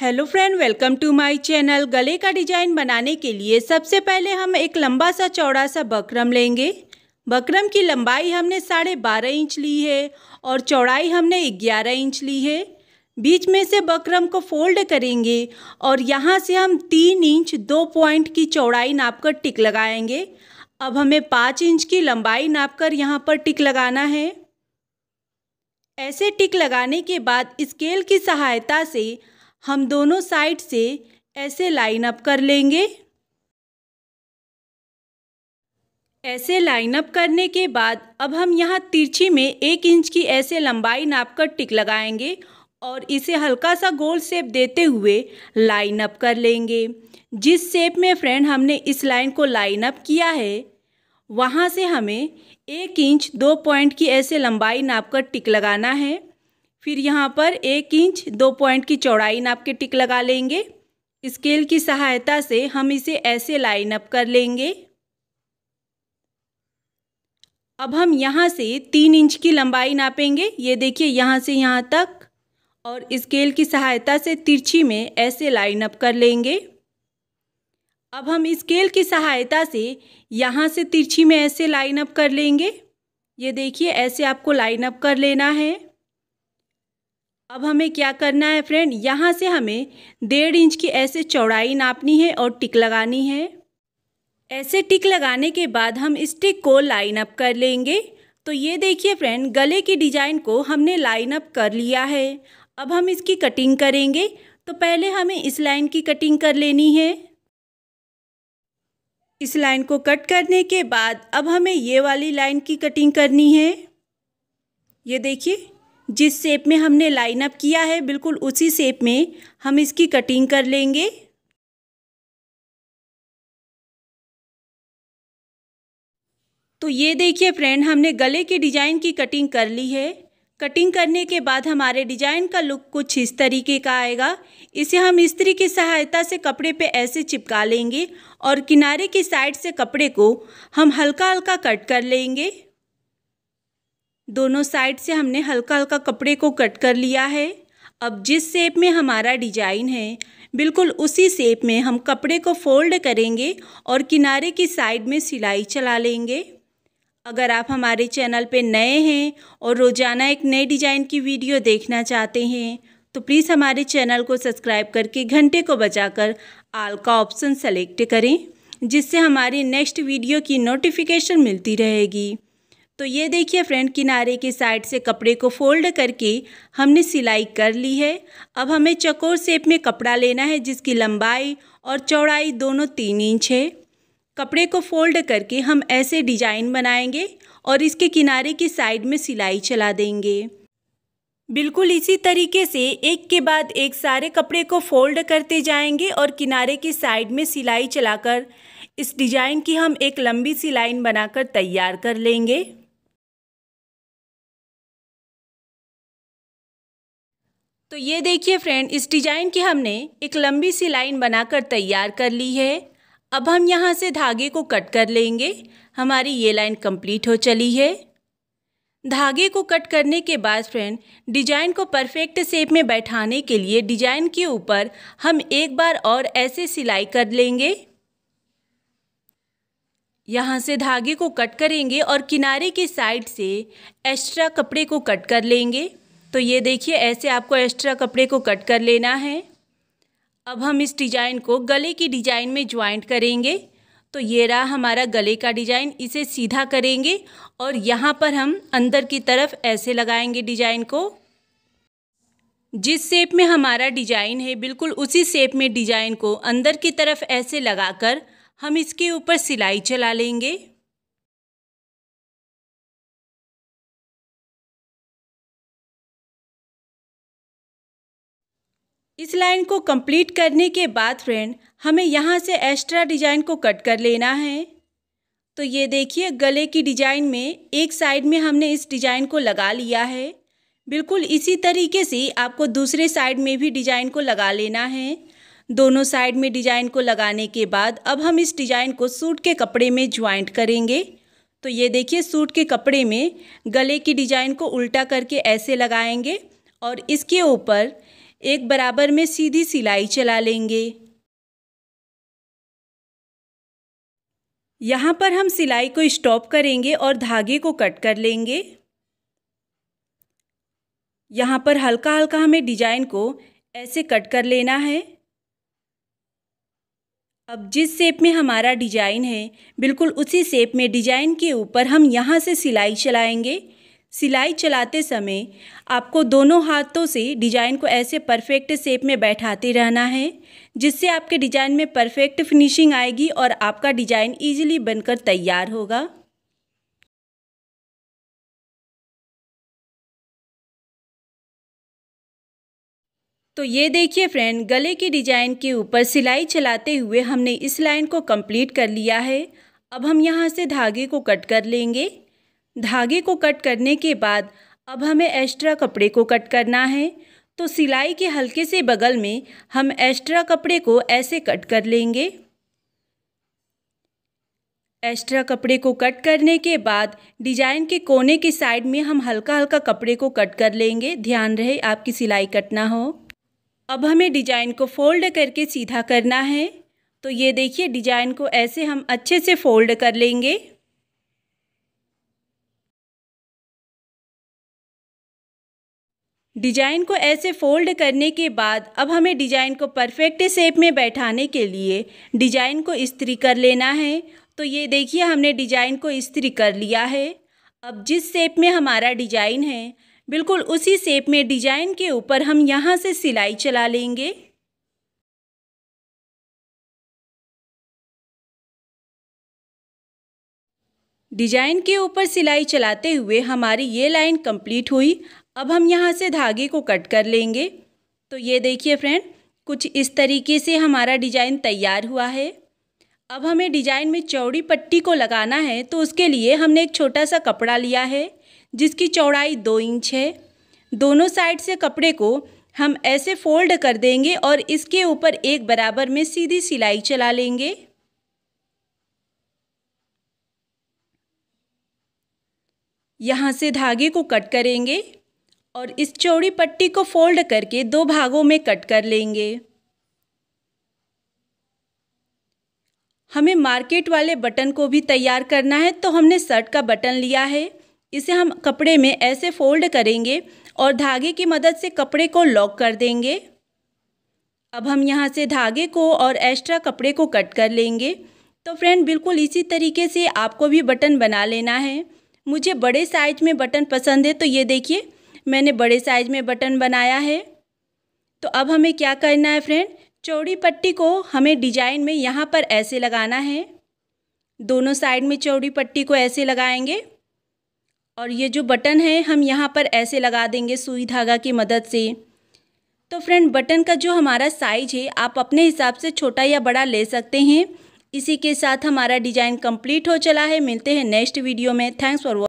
hello friend welcome to my channel गले का design बनाने के लिए सबसे पहले हम एक लंबा सा चौड़ा सा बकरम लेंगे बकरम की लंबाई हमने साढ़े बारह इंच ली है और चौड़ाई हमने ग्यारह इंच ली है बीच में से बकरम को फोल्ड करेंगे और यहाँ से हम तीन इंच दो पॉइंट की चौड़ाई नाप कर टिक लगाएंगे अब हमें पाँच इंच की लंबाई नाप कर यहाँ पर टिक लगाना है ऐसे टिक लगाने के बाद स्केल की सहायता से हम दोनों साइड से ऐसे लाइन अप कर लेंगे ऐसे लाइन अप करने के बाद अब हम यहाँ तिरछी में एक इंच की ऐसे लंबाई नाप कर टिक लगाएंगे और इसे हल्का सा गोल शेप देते हुए लाइन अप कर लेंगे जिस शेप में फ्रेंड हमने इस लाइन को लाइन अप किया है वहाँ से हमें एक इंच दो पॉइंट की ऐसे लंबाई नाप कर टिक लगाना है फिर यहाँ पर एक इंच दो पॉइंट की चौड़ाई नाप के टिक लगा लेंगे स्केल की सहायता से हम इसे ऐसे लाइन अप कर लेंगे अब हम यहाँ से तीन इंच की लंबाई नापेंगे ये देखिए यहाँ से यहाँ तक और स्केल की सहायता से तिरछी में ऐसे लाइन अप कर लेंगे अब हम स्केल की सहायता से यहाँ से तिरछी में ऐसे लाइन अप कर लेंगे ये देखिए ऐसे आपको लाइन अप कर लेना है अब हमें क्या करना है फ्रेंड यहाँ से हमें डेढ़ इंच की ऐसे चौड़ाई नापनी है और टिक लगानी है ऐसे टिक लगाने के बाद हम इस टिक को लाइन अप कर लेंगे तो ये देखिए फ्रेंड गले की डिज़ाइन को हमने लाइन अप कर लिया है अब हम इसकी कटिंग करेंगे तो पहले हमें इस लाइन की कटिंग कर लेनी है इस लाइन को कट करने के बाद अब हमें ये वाली लाइन की कटिंग करनी है ये देखिए जिस शेप में हमने लाइन अप किया है बिल्कुल उसी शेप में हम इसकी कटिंग कर लेंगे तो ये देखिए फ्रेंड हमने गले के डिज़ाइन की कटिंग कर ली है कटिंग करने के बाद हमारे डिज़ाइन का लुक कुछ इस तरीके का आएगा इसे हम इस्त्री की सहायता से कपड़े पे ऐसे चिपका लेंगे और किनारे की साइड से कपड़े को हम हल्का हल्का कट कर लेंगे दोनों साइड से हमने हल्का हल्का कपड़े को कट कर लिया है अब जिस शेप में हमारा डिजाइन है बिल्कुल उसी शेप में हम कपड़े को फोल्ड करेंगे और किनारे की साइड में सिलाई चला लेंगे अगर आप हमारे चैनल पे नए हैं और रोज़ाना एक नए डिज़ाइन की वीडियो देखना चाहते हैं तो प्लीज़ हमारे चैनल को सब्सक्राइब करके घंटे को बजाकर आल का ऑप्शन सेलेक्ट करें जिससे हमारी नेक्स्ट वीडियो की नोटिफिकेशन मिलती रहेगी तो ये देखिए फ्रेंड किनारे के साइड से कपड़े को फोल्ड करके हमने सिलाई कर ली है अब हमें चकोर शेप में कपड़ा लेना है जिसकी लंबाई और चौड़ाई दोनों तीन इंच है कपड़े को फोल्ड करके हम ऐसे डिजाइन बनाएंगे और इसके किनारे की साइड में सिलाई चला देंगे बिल्कुल इसी तरीके से एक के बाद एक सारे कपड़े को फोल्ड करते जाएंगे और किनारे की साइड में सिलाई चलाकर इस डिजाइन की हम एक लंबी सी लाइन बनाकर तैयार कर लेंगे तो ये देखिए फ्रेंड इस डिजाइन की हमने एक लंबी सी लाइन बनाकर तैयार कर ली है अब हम यहाँ से धागे को कट कर लेंगे हमारी ये लाइन कंप्लीट हो चली है धागे को कट करने के बाद फ्रेंड डिजाइन को परफेक्ट शेप में बैठाने के लिए डिजाइन के ऊपर हम एक बार और ऐसे सिलाई कर लेंगे यहाँ से धागे को कट करेंगे और किनारे की साइड से एक्स्ट्रा कपड़े को कट कर लेंगे तो ये देखिए ऐसे आपको एक्स्ट्रा कपड़े को कट कर लेना है अब हम इस डिजाइन को गले की डिजाइन में ज्वाइंट करेंगे तो ये रहा हमारा गले का डिजाइन इसे सीधा करेंगे और यहाँ पर हम अंदर की तरफ ऐसे लगाएंगे डिजाइन को जिस शेप में हमारा डिजाइन है बिल्कुल उसी शेप में डिजाइन को अंदर की तरफ ऐसे लगाकर हम इसके ऊपर सिलाई चला लेंगे इस लाइन को कंप्लीट करने के बाद फ्रेंड हमें यहाँ से एक्स्ट्रा डिजाइन को कट कर लेना है तो ये देखिए गले की डिजाइन में एक साइड में हमने इस डिजाइन को लगा लिया है बिल्कुल इसी तरीके से आपको दूसरे साइड में भी डिजाइन को लगा लेना है दोनों साइड में डिजाइन को लगाने के बाद अब हम इस डिजाइन को सूट के कपड़े में ज्वाइंट करेंगे तो ये देखिए सूट के कपड़े में गले की डिजाइन को उल्टा करके ऐसे लगाएंगे और इसके ऊपर एक बराबर में सीधी सिलाई चला लेंगे यहाँ पर हम सिलाई को स्टॉप करेंगे और धागे को कट कर लेंगे यहाँ पर हल्का हल्का हमें डिजाइन को ऐसे कट कर लेना है अब जिस शेप में हमारा डिजाइन है बिल्कुल उसी शेप में डिजाइन के ऊपर हम यहाँ से सिलाई चलाएंगे सिलाई चलाते समय आपको दोनों हाथों से डिजाइन को ऐसे परफेक्ट शेप में बैठाते रहना है जिससे आपके डिजाइन में परफेक्ट फिनिशिंग आएगी और आपका डिजाइन इजीली बनकर तैयार होगा तो ये देखिए फ्रेंड गले के डिजाइन के ऊपर सिलाई चलाते हुए हमने इस लाइन को कंप्लीट कर लिया है अब हम यहाँ से धागे को कट कर लेंगे धागे को कट करने के बाद अब हमें एक्स्ट्रा कपड़े को कट करना है तो सिलाई के हल्के से बगल में हम एक्स्ट्रा कपड़े को ऐसे कट कर लेंगे एक्स्ट्रा कपड़े को कट करने के बाद डिजाइन के कोने के साइड में हम हल्का हल्का कपड़े को कट कर लेंगे ध्यान रहे आपकी सिलाई कटना हो अब हमें डिजाइन को फोल्ड करके सीधा करना है तो ये देखिए डिजाइन को ऐसे हम अच्छे से फोल्ड कर लेंगे डिजाइन को ऐसे फोल्ड करने के बाद अब हमें डिजाइन को परफेक्ट शेप में बैठाने के लिए डिजाइन को इस्त्री कर लेना है तो ये देखिए हमने डिजाइन को इस्त्री कर लिया है अब जिस शेप में हमारा डिजाइन है बिल्कुल उसी शेप में डिजाइन के ऊपर हम यहाँ से सिलाई चला लेंगे डिजाइन के ऊपर सिलाई चलाते हुए हमारी ये लाइन कंप्लीट हुई अब हम यहाँ से धागे को कट कर लेंगे तो ये देखिए फ्रेंड कुछ इस तरीके से हमारा डिजाइन तैयार हुआ है अब हमें डिजाइन में चौड़ी पट्टी को लगाना है तो उसके लिए हमने एक छोटा सा कपड़ा लिया है जिसकी चौड़ाई दो इंच है दोनों साइड से कपड़े को हम ऐसे फोल्ड कर देंगे और इसके ऊपर एक बराबर में सीधी सिलाई चला लेंगे यहाँ से धागे को कट करेंगे और इस चौड़ी पट्टी को फोल्ड करके दो भागों में कट कर लेंगे हमें मार्केट वाले बटन को भी तैयार करना है तो हमने शर्ट का बटन लिया है इसे हम कपड़े में ऐसे फोल्ड करेंगे और धागे की मदद से कपड़े को लॉक कर देंगे अब हम यहाँ से धागे को और एक्स्ट्रा कपड़े को कट कर लेंगे तो फ्रेंड बिल्कुल इसी तरीके से आपको भी बटन बना लेना है मुझे बड़े साइज में बटन पसंद है तो ये देखिए मैंने बड़े साइज में बटन बनाया है तो अब हमें क्या करना है फ्रेंड चौड़ी पट्टी को हमें डिजाइन में यहाँ पर ऐसे लगाना है दोनों साइड में चौड़ी पट्टी को ऐसे लगाएंगे और ये जो बटन है हम यहाँ पर ऐसे लगा देंगे सुई धागा की मदद से तो फ्रेंड बटन का जो हमारा साइज है आप अपने हिसाब से छोटा या बड़ा ले सकते हैं इसी के साथ हमारा डिज़ाइन कंप्लीट हो चला है मिलते हैं नेक्स्ट वीडियो में थैंक्स फॉर